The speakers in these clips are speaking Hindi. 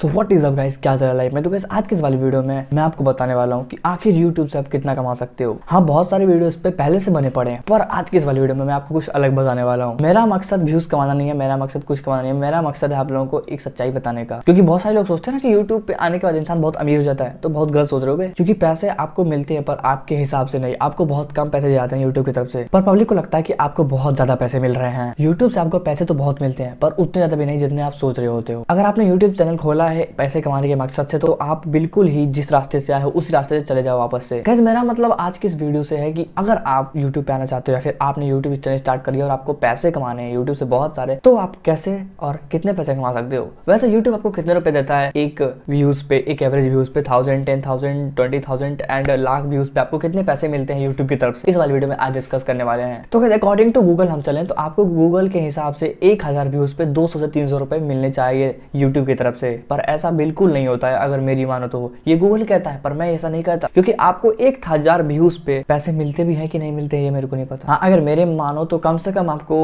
so what is up guys क्या चला लाइफ में तो गाइस आज के इस वाली वीडियो में मैं आपको बताने वाला हूँ कि आखिर यूट्यूब से आप कितना कमा सकते हो हाँ बहुत सारे वीडियोस पे पहले से बने पड़े हैं पर आज के इस वाली वीडियो में मैं आपको कुछ अलग बताने वाला हूँ मेरा मकसद व्यूज कमाना नहीं है मेरा मकसद कुछ कमाना नहीं है मेरा मकसद है आप लोगों को एक सच्चाई बताने का क्योंकि बहुत सारे लोग सोचते हैं ना कि यूट्यूब पे आने के बाद इंसान बहुत अमीर हो जाता है तो बहुत गलत सोच रहे हो क्योंकि पैसे आपको मिलते हैं पर आपके हिसाब से नहीं आपको बहुत कम पैसे जाते हैं यूट्यूब की तरफ से पर पब्लिक को लगता है कि आपको बहुत ज्यादा पैसे मिल रहे हैं यूट्यूब से आपको पैसे तो बहुत मिलते हैं पर उतने ज्यादा भी नहीं जितने आप सोच रहे होते हो अगर आपने यूट्यूब चैनल खोला निकाला है पैसे कमाने के मकसद से तो आप बिल्कुल ही जिस रास्ते से आए हो उस रास्ते से चले जाओ वापस से कैसे मेरा मतलब आज की इस वीडियो से है कि अगर आप यूट्यूब पे आना चाहते हो या फिर आपने यूट्यूब चैनल स्टार्ट करिए और आपको पैसे कमाने हैं यूट्यूब से बहुत सारे तो आप कैसे और कितने पैसे कमा सकते हो वैसे यूट्यूब आपको कितने रुपए देता है एक व्यूज पे एक एवरेज व्यूज पे thousand ten thousand twenty thousand and lakh views पे आपको कितने पैसे मिलते हैं यूट्यूब की तरफ से इस वाली वीडियो में आज डिस्कस करने वाले हैं तो कैसे अकॉर्डिंग टू गूगल हम चले तो आपको गूगल के हिसाब से एक हजार व्यूज पे दो सौ से तीन सौ रुपए मिलने चाहिए यूट्यूब की तरफ से पर ऐसा बिल्कुल नहीं होता है अगर मेरी मानो तो ये गूगल कहता है पर मैं ऐसा नहीं कहता क्योंकि आपको एक हजार व्यूज पे पैसे मिलते भी है कि नहीं मिलते ये मेरे को नहीं पता हाँ अगर मेरे मानो तो कम से कम आपको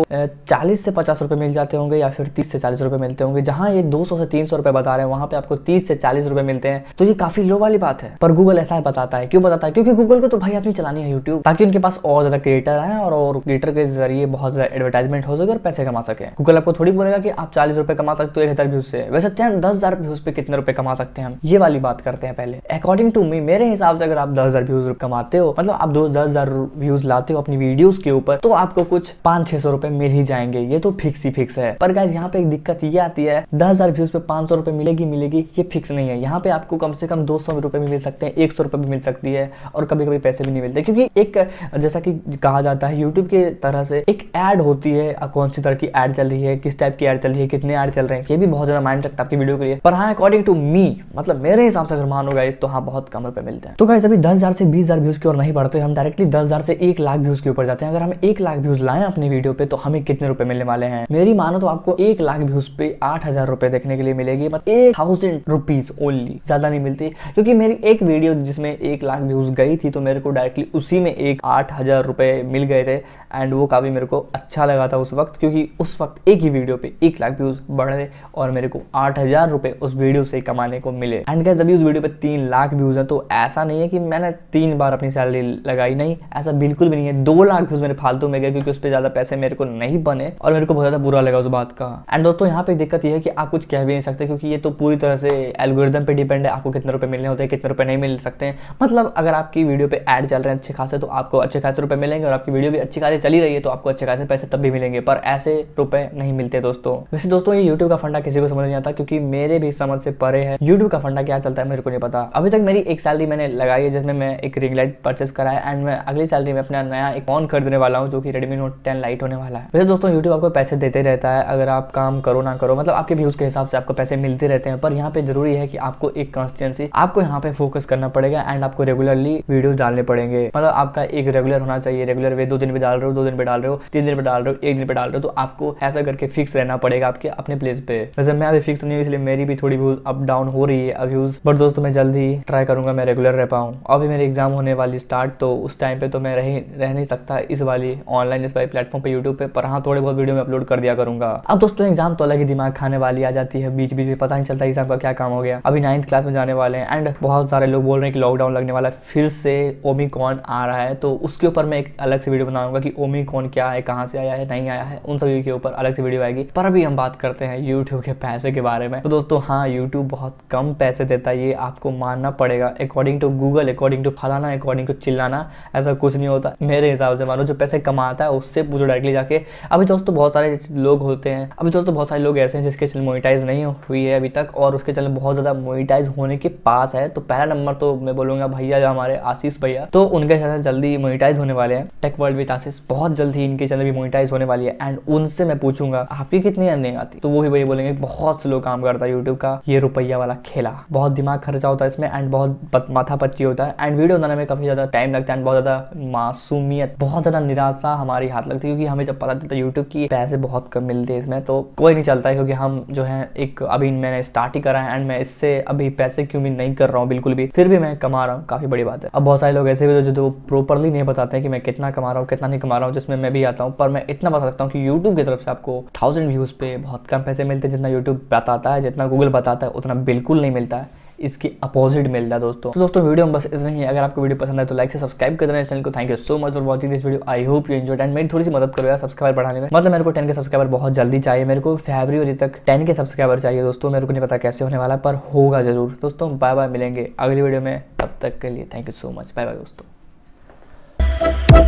चालीस से पचास रुपए मिल जाते होंगे या फिर तीस से चालीस रुपए मिलते होंगे जहाँ ये दो से तीन सौ रुपए बता रहे हैं वहाँ पे आपको तीस से चालीस रुपए मिलते हैं तो ये काफी लो वाली बात है पर गूगल ऐसा बताता है क्यों बताता है क्योंकि गूगल को तो भाई अपनी चलानी है यूट्यूब ताकि उनके पास और ज्यादा क्रिएटर आए और क्रिएटर के जरिए बहुत ज्यादा एडवर्टाइजमेंट हो सके और पैसे कमा सके गूगल आपको थोड़ी बोलेगा कि आप चालीस रुपए कमा सकते हो एक हजार व्यूज से वैसे दस हजार व्यूज पे कितने रुपए कमा सकते हैं ये वाली बात करते हैं पहले अकॉर्डिंग टू मी मेरे हिसाब से अगर आप दस हजार व्यूज कमाते हो मतलब आप दो दस हजार व्यूज लाते हो अपनी वीडियोस के ऊपर तो आपको कुछ पांच छह सौ रुपए मिल ही जाएंगे ये तो फिक्स ही फिक्स है पर गाइज यहाँ पे एक दिक्कत ये आती है दस व्यूज पे पांच सौ मिलेगी मिलेगी ये फिक्स नहीं है यहाँ पे आपको कम से कम दो सौ भी मिल सकते हैं एक सौ भी मिल सकती है और कभी कभी पैसे भी नहीं मिलते क्योंकि एक जैसा कि कहा जाता है यूट्यूब के तरह से एक एड होती है कौन सी तरह की एड चल रही है किस टाइप की एड चल रही है कितने एड चल रहे हैं ये भी बहुत ज्यादा माइंड रखता है आपकी वीडियो के लिए पर पर हाँ अकॉर्डिंग टू मी मतलब मेरे हिसाब से अगर मानो गाइज तो हाँ बहुत कम रुपए मिलते हैं तो गाइज अभी दस हजार से बीस हजार व्यूज की ओर नहीं बढ़ते हम डायरेक्टली दस हजार से एक लाख व्यूज के ऊपर जाते हैं अगर हम एक लाख व्यूज लाए अपने वीडियो पे तो हमें कितने रुपए मिलने वाले हैं मेरी मानो तो आपको एक लाख व्यूज पे आठ हजार रुपए देखने के लिए मिलेगी मतलब एक थाउजेंड रुपीज ओनली ज्यादा नहीं मिलती क्योंकि मेरी एक वीडियो जिसमें एक लाख व्यूज गई थी तो मेरे को डायरेक्टली उसी में एक आठ हजार रुपए मिल गए थे एंड वो काफी मेरे को अच्छा लगा था उस वक्त क्योंकि उस वक्त एक ही वीडियो पे एक लाख व्यूज बढ़ रहे और मेरे को आठ हजार रुपए उस वीडियो से कमाने को मिले एंड गैस अभी उस वीडियो पे तीन लाख व्यूज़ हैं तो ऐसा नहीं है कि मैंने तीन बार अपनी सैलरी लगाई नहीं ऐसा बिल्कुल भी नहीं है दो लाख व्यूज़ मेरे फालतू में गए क्योंकि उस पर ज़्यादा पैसे मेरे को नहीं बने और मेरे को बहुत ज़्यादा बुरा लगा उस बात का एंड दोस्तों यहाँ पे दिक्कत यह है कि आप कुछ कह भी नहीं सकते क्योंकि ये तो पूरी तरह से एल्गोरिदम पे डिपेंड है आपको कितने रुपए मिलने होते हैं कितने रुपए नहीं मिल सकते हैं मतलब अगर आपकी वीडियो पे ऐड चल रहे हैं अच्छे खासे तो आपको अच्छे खासे रुपए मिलेंगे और आपकी वीडियो भी अच्छी खासी चली रही है तो आपको अच्छे खासे पैसे तब भी मिलेंगे पर ऐसे रुपए नहीं मिलते दोस्तों वैसे दोस्तों ये यूट्यूब का फंडा किसी को समझ नहीं आता क्योंकि मेरे भी मेरी समझ से परे है यूट्यूब का फंडा क्या चलता है मेरे को नहीं पता अभी तक मेरी एक सैलरी मैंने लगाई है जिसमें मैं एक रिंग लाइट परचेस करा है एंड मैं अगली सैलरी में अपना नया एक फोन खरीदने वाला हूँ जो कि रेडमी नोट टेन लाइट होने वाला है वैसे दोस्तों यूट्यूब आपको पैसे देते रहता है अगर आप काम करो ना करो मतलब आपके व्यूज के हिसाब से आपको पैसे मिलते रहते हैं पर यहाँ पे जरूरी है कि आपको एक कॉन्स्टिटेंसी आपको यहाँ पे फोकस करना पड़ेगा एंड आपको रेगुलरली वीडियो डालने पड़ेंगे मतलब आपका एक रेगुलर होना चाहिए रेगुलर वे दो दिन पे डाल रहे हो दो दिन पे डाल रहे हो तीन दिन पे डाल रहे हो एक दिन पे डाल रहे हो तो आपको ऐसा करके फिक्स रहना पड़ेगा आपके अपने प्लेस पे वैसे मैं अभी फिक्स तो नहीं हूँ इसलिए मेरी भी थोड़ी व्यूज अप डाउन हो रही है व्यूज बट दोस्तों मैं जल्द ही ट्राई करूंगा मैं रेगुलर रह पाऊँ अभी मेरे एग्जाम होने वाली स्टार्ट तो उस टाइम पे तो मैं रह रह नहीं सकता इस वाली ऑनलाइन इस वाली प्लेटफॉर्म पे यूट्यूब पे पर हाँ थोड़े बहुत वीडियो में अपलोड कर दिया करूंगा अब दोस्तों तो एग्जाम तो अलग ही दिमाग खाने वाली आ जाती है बीच बीच में पता नहीं चलता एग्जाम का क्या काम हो गया अभी नाइन्थ क्लास में जाने वाले हैं एंड बहुत सारे लोग बोल रहे हैं कि लॉकडाउन लगने वाला है फिर से ओमिकॉन आ रहा है तो उसके ऊपर मैं एक अलग से वीडियो बनाऊंगा कि ओमिकॉन क्या है कहाँ से आया है नहीं आया है उन सभी के ऊपर अलग से वीडियो आएगी पर अभी हम बात करते हैं यूट्यूब के पैसे के बारे में तो दोस्तों हाँ यूट्यूब बहुत कम पैसे देता है ये आपको मानना पड़ेगा according to Google according to फलाना अकॉर्डिंग टू चिल्लाना ऐसा कुछ नहीं होता मेरे हिसाब से मानो जो पैसे कमाता है उससे पूछो डायरेक्टली जाके अभी दोस्तों तो बहुत सारे लोग होते हैं अभी दोस्तों तो बहुत सारे लोग ऐसे हैं जिसके चैनल मोनिटाइज नहीं हुई है अभी तक और उसके चैनल बहुत ज़्यादा मोनिटाइज होने के पास है तो पहला नंबर तो मैं बोलूँगा भैया जो हमारे आशीष भैया तो उनके चैनल जल्दी मोनिटाइज होने वाले हैं टेक वर्ल्ड विद आशीष बहुत जल्द ही इनके चैनल भी मोनिटाइज होने वाली है एंड उनसे मैं पूछूंगा आपकी कितनी अर्निंग आती तो वो भी भैया बोलेंगे बहुत स्लो काम करता है यूट्यूब यूट्यूब का ये रुपया वाला खेला बहुत दिमाग खर्चा होता है इसमें एंड बहुत माथा पच्ची होता है एंड वीडियो बनाने में काफ़ी ज़्यादा टाइम लगता है एंड बहुत ज़्यादा मासूमियत बहुत ज़्यादा निराशा हमारी हाथ लगती है क्योंकि हमें जब पता चलता है यूट्यूब की पैसे बहुत कम मिलते हैं इसमें तो कोई नहीं चलता है क्योंकि हम जो है एक अभी मैंने स्टार्ट ही करा है एंड मैं इससे अभी पैसे क्यों भी नहीं कर रहा हूँ बिल्कुल भी फिर भी मैं कमा रहा हूँ काफ़ी बड़ी बात है अब बहुत सारे लोग ऐसे भी जो प्रॉपरली नहीं बताते हैं कि मैं कितना कमा रहा हूँ कितना नहीं कमा रहा हूँ जिसमें मैं भी आता हूँ पर मैं इतना बता सकता हूँ कि यूट्यूब की तरफ से आपको थाउजेंड व्यूज़ पे बहुत कम पैसे मिलते हैं जितना यूट्यूब बताता है जितना गूगल गूगल बताता है उतना बिल्कुल नहीं मिलता है इसके अपोजिट मिलता है दोस्तों तो दोस्तों वीडियो में बस इतना ही अगर आपको वीडियो पसंद है तो लाइक से सब्सक्राइब कर देना चैनल को thank you so much for watching this video I hope you enjoy and मेरी थोड़ी सी मदद करो यार सब्सक्राइबर बढ़ाने में मतलब मेरे को टेन के सब्सक्राइबर बहुत जल्दी चाहिए मेरे को फरवरी तक टेन के सब्सक्राइबर चाहिए दोस्तों मेरे को नहीं पता कैसे होने वाला पर होगा जरूर दोस्तों बाय बाय मिलेंगे अगली वीडियो में तब तक के लिए thank you so much bye bye दोस्तों